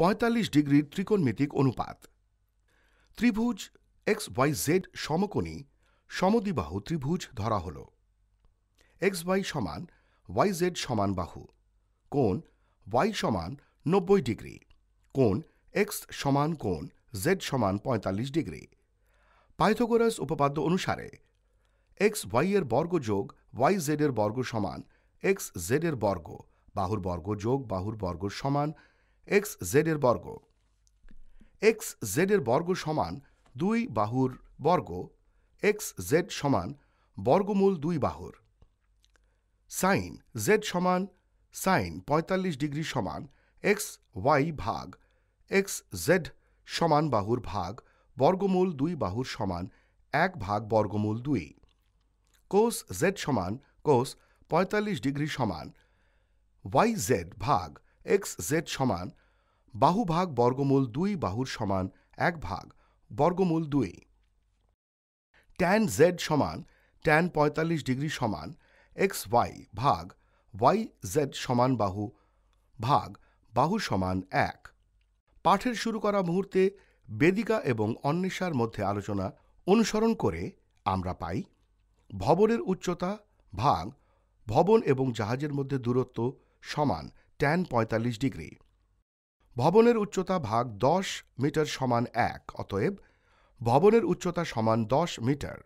পঁয়তাল্লিশ ডিগ্রির ত্রিকোণমিতিক অনুপাত ত্রিভুজ এক্স ওয়াই জেড সমকোণী সমদিবাহু ত্রিভুজ ধরা হল এক্স ওয়াই সমান ওয়াই জেড সমান বাহু কোণ ওয়াই সমান নব্বই ডিগ্রি কোণ এক্স সমান কোণ জেড সমান পঁয়তাল্লিশ ডিগ্রি পাইথোগোরাস উপপাদ্য অনুসারে এক্স ওয়াই এর বর্গ যোগ ওয়াই জেড এর বর্গ সমান এক্স জেড এর বর্গ বাহুর বর্গ যোগ বাহুর বর্গ সমান এক্স জেডের বর্গ এক্স জেডের বর্গ সমান দুই বাহুর বর্গ এক্স জেড সমান বর্গমূল দুই বাহুর সাইন জেড সমান সাইন পঁয়তাল্লিশ ডিগ্রি সমান এক্স ওয়াই ভাগ এক্স জেড সমান বাহুর ভাগ বর্গমূল দুই বাহুর সমান এক ভাগ বর্গমূল দুই কোস জেড সমান কোস পঁয়তাল্লিশ ডিগ্রি সমান ওয়াই জেড ভাগ এক্স জেড সমান বাহু ভাগ বর্গমূল দুই বাহুর সমান এক ভাগ বর্গমূল দুই ট্যান জেড সমান ট্যান পঁয়তাল্লিশ ডিগ্রি সমান এক্স ওয়াই ভাগ ওয়াই জেড সমান বাহু ভাগ বাহু সমান এক পাঠের শুরু করা মুহূর্তে বেদিকা এবং অন্বেষার মধ্যে আলোচনা অনুসরণ করে আমরা পাই ভবনের উচ্চতা ভাগ ভবন এবং জাহাজের মধ্যে দূরত্ব সমান ট্যান পঁয়তাল্লিশ ডিগ্রি ভবনের উচ্চতা ভাগ দশ মিটার সমান এক অতএব ভবনের উচ্চতা সমান দশ মিটার